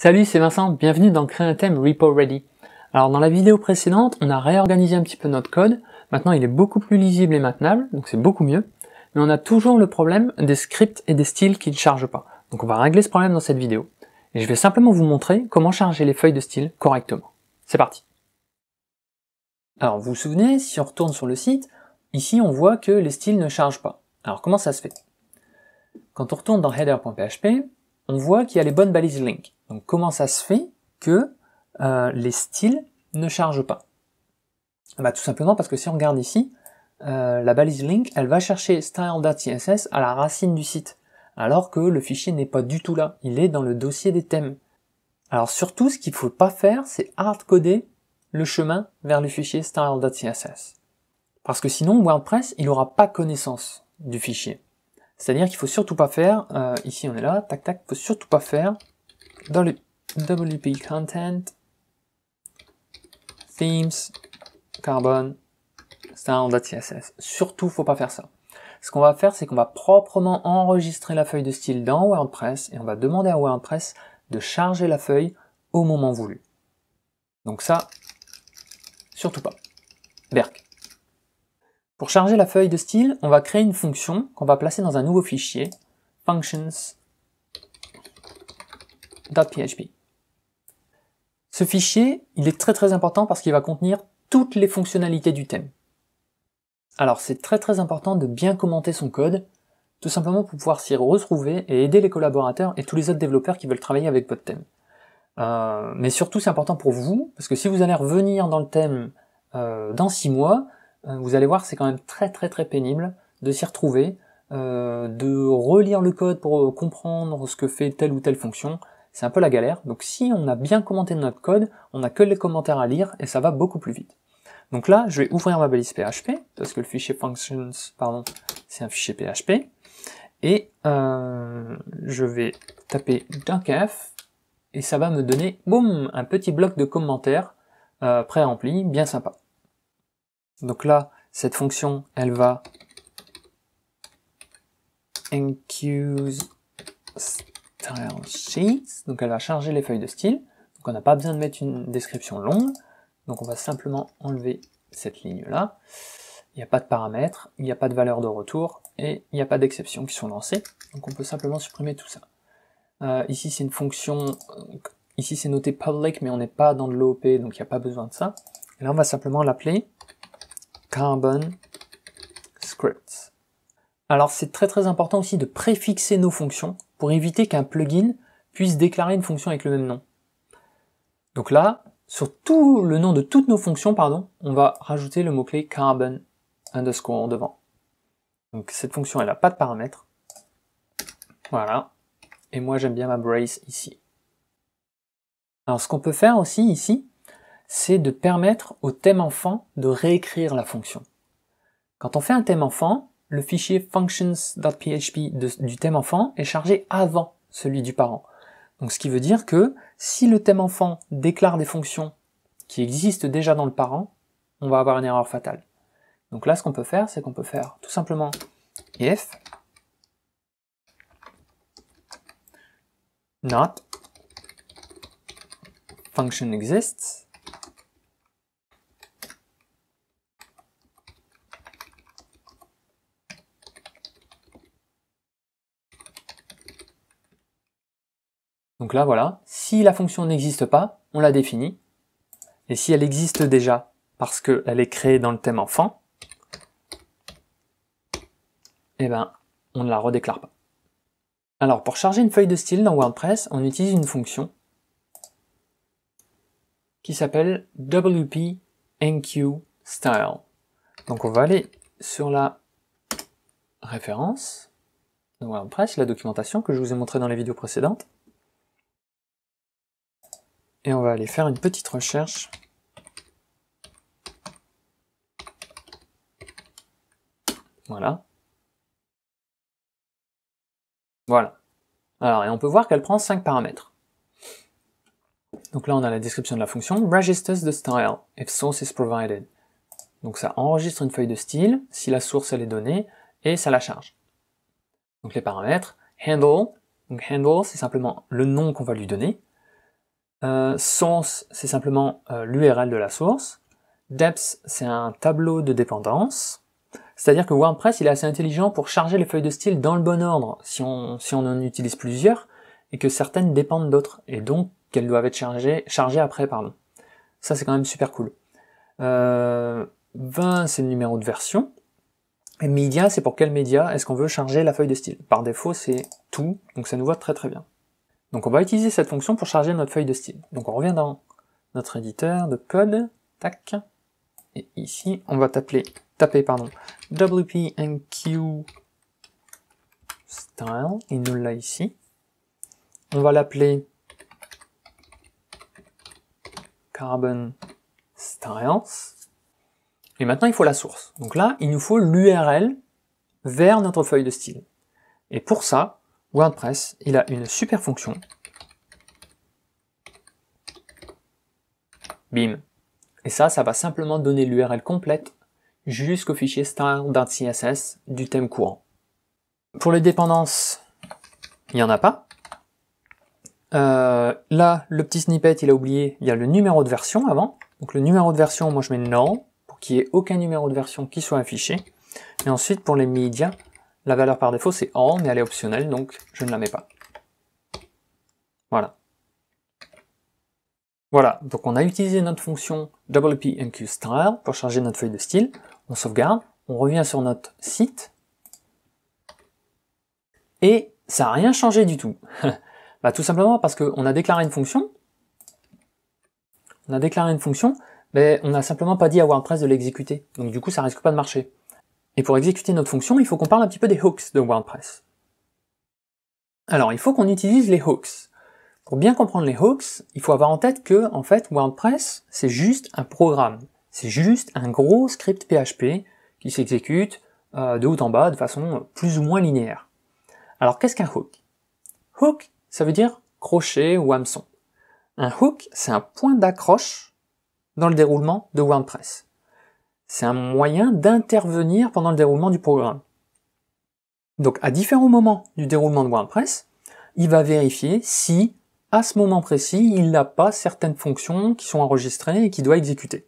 Salut, c'est Vincent, bienvenue dans Créer un thème Repo Ready. Alors dans la vidéo précédente, on a réorganisé un petit peu notre code, maintenant il est beaucoup plus lisible et maintenable, donc c'est beaucoup mieux, mais on a toujours le problème des scripts et des styles qui ne chargent pas. Donc on va régler ce problème dans cette vidéo, et je vais simplement vous montrer comment charger les feuilles de style correctement. C'est parti Alors vous vous souvenez, si on retourne sur le site, ici on voit que les styles ne chargent pas. Alors comment ça se fait Quand on retourne dans header.php, on voit qu'il y a les bonnes balises link. Donc comment ça se fait que euh, les styles ne chargent pas bah, Tout simplement parce que si on regarde ici, euh, la balise link, elle va chercher style.css à la racine du site, alors que le fichier n'est pas du tout là, il est dans le dossier des thèmes. Alors surtout, ce qu'il ne faut pas faire, c'est hardcoder le chemin vers le fichier style.css. Parce que sinon, WordPress, il n'aura pas connaissance du fichier. C'est-à-dire qu'il faut surtout pas faire, euh, ici on est là, tac tac, faut surtout pas faire dans le WP Content, Themes, Carbon, Sound.css. Surtout, faut pas faire ça. Ce qu'on va faire, c'est qu'on va proprement enregistrer la feuille de style dans WordPress et on va demander à WordPress de charger la feuille au moment voulu. Donc ça, surtout pas. Berk. Pour charger la feuille de style, on va créer une fonction qu'on va placer dans un nouveau fichier, functions .php. Ce fichier, il est très très important parce qu'il va contenir toutes les fonctionnalités du thème. Alors c'est très très important de bien commenter son code, tout simplement pour pouvoir s'y retrouver et aider les collaborateurs et tous les autres développeurs qui veulent travailler avec votre thème. Euh, mais surtout c'est important pour vous, parce que si vous allez revenir dans le thème euh, dans six mois, euh, vous allez voir c'est quand même très très très pénible de s'y retrouver, de relire le code pour comprendre ce que fait telle ou telle fonction, c'est un peu la galère. Donc si on a bien commenté notre code, on n'a que les commentaires à lire et ça va beaucoup plus vite. Donc là, je vais ouvrir ma balise PHP, parce que le fichier functions, pardon, c'est un fichier PHP. Et euh, je vais taper dunkf, et ça va me donner, boum, un petit bloc de commentaires euh, pré-rempli, bien sympa. Donc là, cette fonction, elle va enqueues en donc elle va charger les feuilles de style. Donc on n'a pas besoin de mettre une description longue, donc on va simplement enlever cette ligne-là. Il n'y a pas de paramètres, il n'y a pas de valeur de retour, et il n'y a pas d'exceptions qui sont lancées, donc on peut simplement supprimer tout ça. Euh, ici c'est une fonction, euh, ici c'est noté public, mais on n'est pas dans de l'OP, donc il n'y a pas besoin de ça. Et là on va simplement l'appeler carbon scripts Alors c'est très très important aussi de préfixer nos fonctions, pour éviter qu'un plugin puisse déclarer une fonction avec le même nom. Donc là, sur tout le nom de toutes nos fonctions, pardon, on va rajouter le mot-clé carbon underscore devant. Donc cette fonction, elle n'a pas de paramètres. Voilà. Et moi, j'aime bien ma brace ici. Alors ce qu'on peut faire aussi ici, c'est de permettre au thème enfant de réécrire la fonction. Quand on fait un thème enfant, le fichier functions.php du thème enfant est chargé avant celui du parent. Donc ce qui veut dire que si le thème enfant déclare des fonctions qui existent déjà dans le parent, on va avoir une erreur fatale. Donc là, ce qu'on peut faire, c'est qu'on peut faire tout simplement if not function exists Donc là, voilà, si la fonction n'existe pas, on la définit. Et si elle existe déjà, parce qu'elle est créée dans le thème enfant, eh ben, on ne la redéclare pas. Alors, pour charger une feuille de style dans WordPress, on utilise une fonction qui s'appelle wp Donc on va aller sur la référence de WordPress, la documentation que je vous ai montrée dans les vidéos précédentes et on va aller faire une petite recherche. Voilà. Voilà. Alors, et on peut voir qu'elle prend 5 paramètres. Donc là, on a la description de la fonction. Registers the style if source is provided. Donc ça enregistre une feuille de style, si la source elle est donnée, et ça la charge. Donc les paramètres. Handle. Donc handle, c'est simplement le nom qu'on va lui donner. Euh, source, c'est simplement euh, l'URL de la source. Depth, c'est un tableau de dépendance. C'est-à-dire que WordPress, il est assez intelligent pour charger les feuilles de style dans le bon ordre, si on, si on en utilise plusieurs, et que certaines dépendent d'autres, et donc qu'elles doivent être chargées, chargées après, pardon. Ça, c'est quand même super cool. 20, euh, c'est le numéro de version. Et Media, c'est pour quel média est-ce qu'on veut charger la feuille de style Par défaut, c'est tout, donc ça nous va très très bien. Donc on va utiliser cette fonction pour charger notre feuille de style. Donc on revient dans notre éditeur de code, tac, et ici on va taper, taper pardon, style, il nous l'a ici. On va l'appeler carbon styles. Et maintenant, il faut la source. Donc là, il nous faut l'URL vers notre feuille de style. Et pour ça, WordPress, il a une super fonction. Bim. Et ça, ça va simplement donner l'URL complète jusqu'au fichier CSS du thème courant. Pour les dépendances, il n'y en a pas. Euh, là, le petit snippet, il a oublié, il y a le numéro de version avant. Donc le numéro de version, moi je mets non, pour qu'il n'y ait aucun numéro de version qui soit affiché. Et ensuite, pour les médias, la valeur par défaut, c'est or, mais elle est optionnelle, donc je ne la mets pas. Voilà. Voilà, donc on a utilisé notre fonction wp-nq-star pour charger notre feuille de style. On sauvegarde, on revient sur notre site. Et ça n'a rien changé du tout. Bah, tout simplement parce qu'on a déclaré une fonction. On a déclaré une fonction, mais on n'a simplement pas dit à WordPress de l'exécuter. Donc du coup, ça risque pas de marcher. Et pour exécuter notre fonction, il faut qu'on parle un petit peu des hooks de WordPress. Alors, il faut qu'on utilise les hooks. Pour bien comprendre les hooks, il faut avoir en tête que, en fait, WordPress, c'est juste un programme. C'est juste un gros script PHP qui s'exécute euh, de haut en bas de façon plus ou moins linéaire. Alors, qu'est-ce qu'un hook Hook, ça veut dire crochet ou hameçon. Un hook, c'est un point d'accroche dans le déroulement de WordPress c'est un moyen d'intervenir pendant le déroulement du programme. Donc à différents moments du déroulement de WordPress, il va vérifier si, à ce moment précis, il n'a pas certaines fonctions qui sont enregistrées et qui doit exécuter.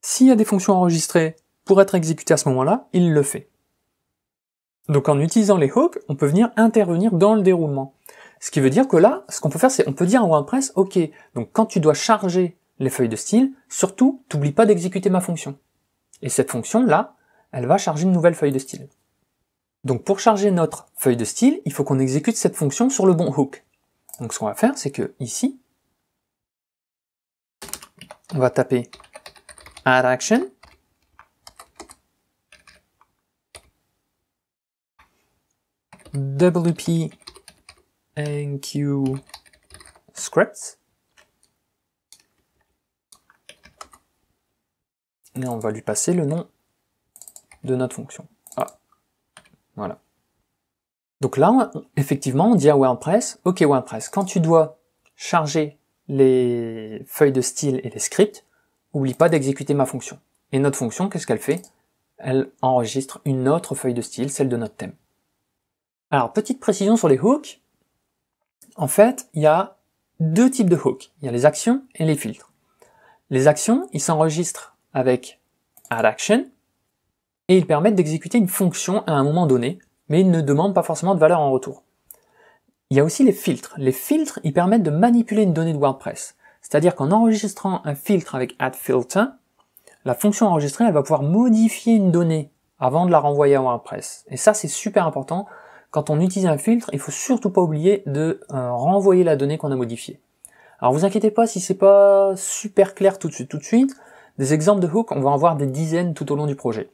S'il y a des fonctions enregistrées pour être exécutées à ce moment-là, il le fait. Donc en utilisant les hooks, on peut venir intervenir dans le déroulement. Ce qui veut dire que là, ce qu'on peut faire, c'est on peut dire à WordPress, ok, donc quand tu dois charger les feuilles de style, surtout, t'oublie pas d'exécuter ma fonction. Et cette fonction-là, elle va charger une nouvelle feuille de style. Donc pour charger notre feuille de style, il faut qu'on exécute cette fonction sur le bon hook. Donc ce qu'on va faire, c'est que ici, on va taper addAction action. WP scripts. et on va lui passer le nom de notre fonction. Ah, voilà. Donc là, effectivement, on dit à WordPress, OK WordPress, quand tu dois charger les feuilles de style et les scripts, oublie pas d'exécuter ma fonction. Et notre fonction, qu'est-ce qu'elle fait Elle enregistre une autre feuille de style, celle de notre thème. Alors, petite précision sur les hooks. En fait, il y a deux types de hooks. Il y a les actions et les filtres. Les actions, ils s'enregistrent avec add action, et ils permettent d'exécuter une fonction à un moment donné, mais ils ne demandent pas forcément de valeur en retour. Il y a aussi les filtres. Les filtres, ils permettent de manipuler une donnée de WordPress. C'est-à-dire qu'en enregistrant un filtre avec add filter, la fonction enregistrée, elle va pouvoir modifier une donnée avant de la renvoyer à WordPress. Et ça, c'est super important. Quand on utilise un filtre, il faut surtout pas oublier de euh, renvoyer la donnée qu'on a modifiée. Alors vous inquiétez pas si c'est pas super clair tout de suite, tout de suite. Des exemples de hooks, on va en voir des dizaines tout au long du projet.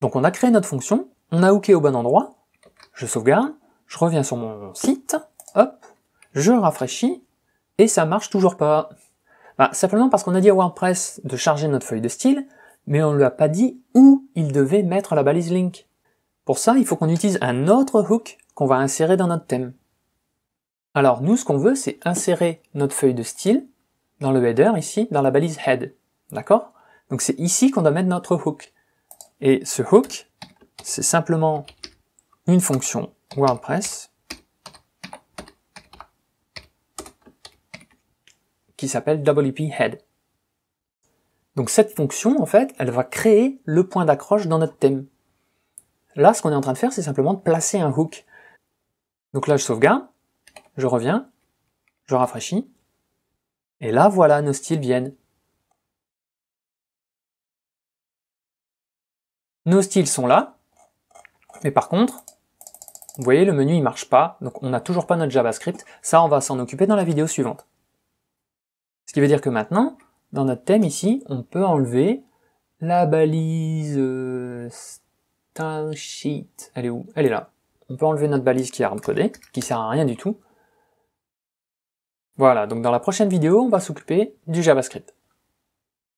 Donc on a créé notre fonction, on a hooké au bon endroit, je sauvegarde, je reviens sur mon site, hop, je rafraîchis, et ça marche toujours pas. Bah, simplement parce qu'on a dit à WordPress de charger notre feuille de style, mais on ne lui a pas dit où il devait mettre la balise link. Pour ça, il faut qu'on utilise un autre hook qu'on va insérer dans notre thème. Alors nous, ce qu'on veut, c'est insérer notre feuille de style dans le header ici, dans la balise head. D'accord Donc c'est ici qu'on doit mettre notre hook. Et ce hook, c'est simplement une fonction WordPress qui s'appelle WP Head. Donc cette fonction, en fait, elle va créer le point d'accroche dans notre thème. Là, ce qu'on est en train de faire, c'est simplement de placer un hook. Donc là, je sauvegarde, je reviens, je rafraîchis, et là, voilà, nos styles viennent. Nos styles sont là, mais par contre, vous voyez, le menu il marche pas, donc on n'a toujours pas notre JavaScript. Ça, on va s'en occuper dans la vidéo suivante. Ce qui veut dire que maintenant, dans notre thème ici, on peut enlever la balise euh, style sheet. Elle est où Elle est là. On peut enlever notre balise qui est hardcodée, qui sert à rien du tout. Voilà, donc dans la prochaine vidéo, on va s'occuper du JavaScript.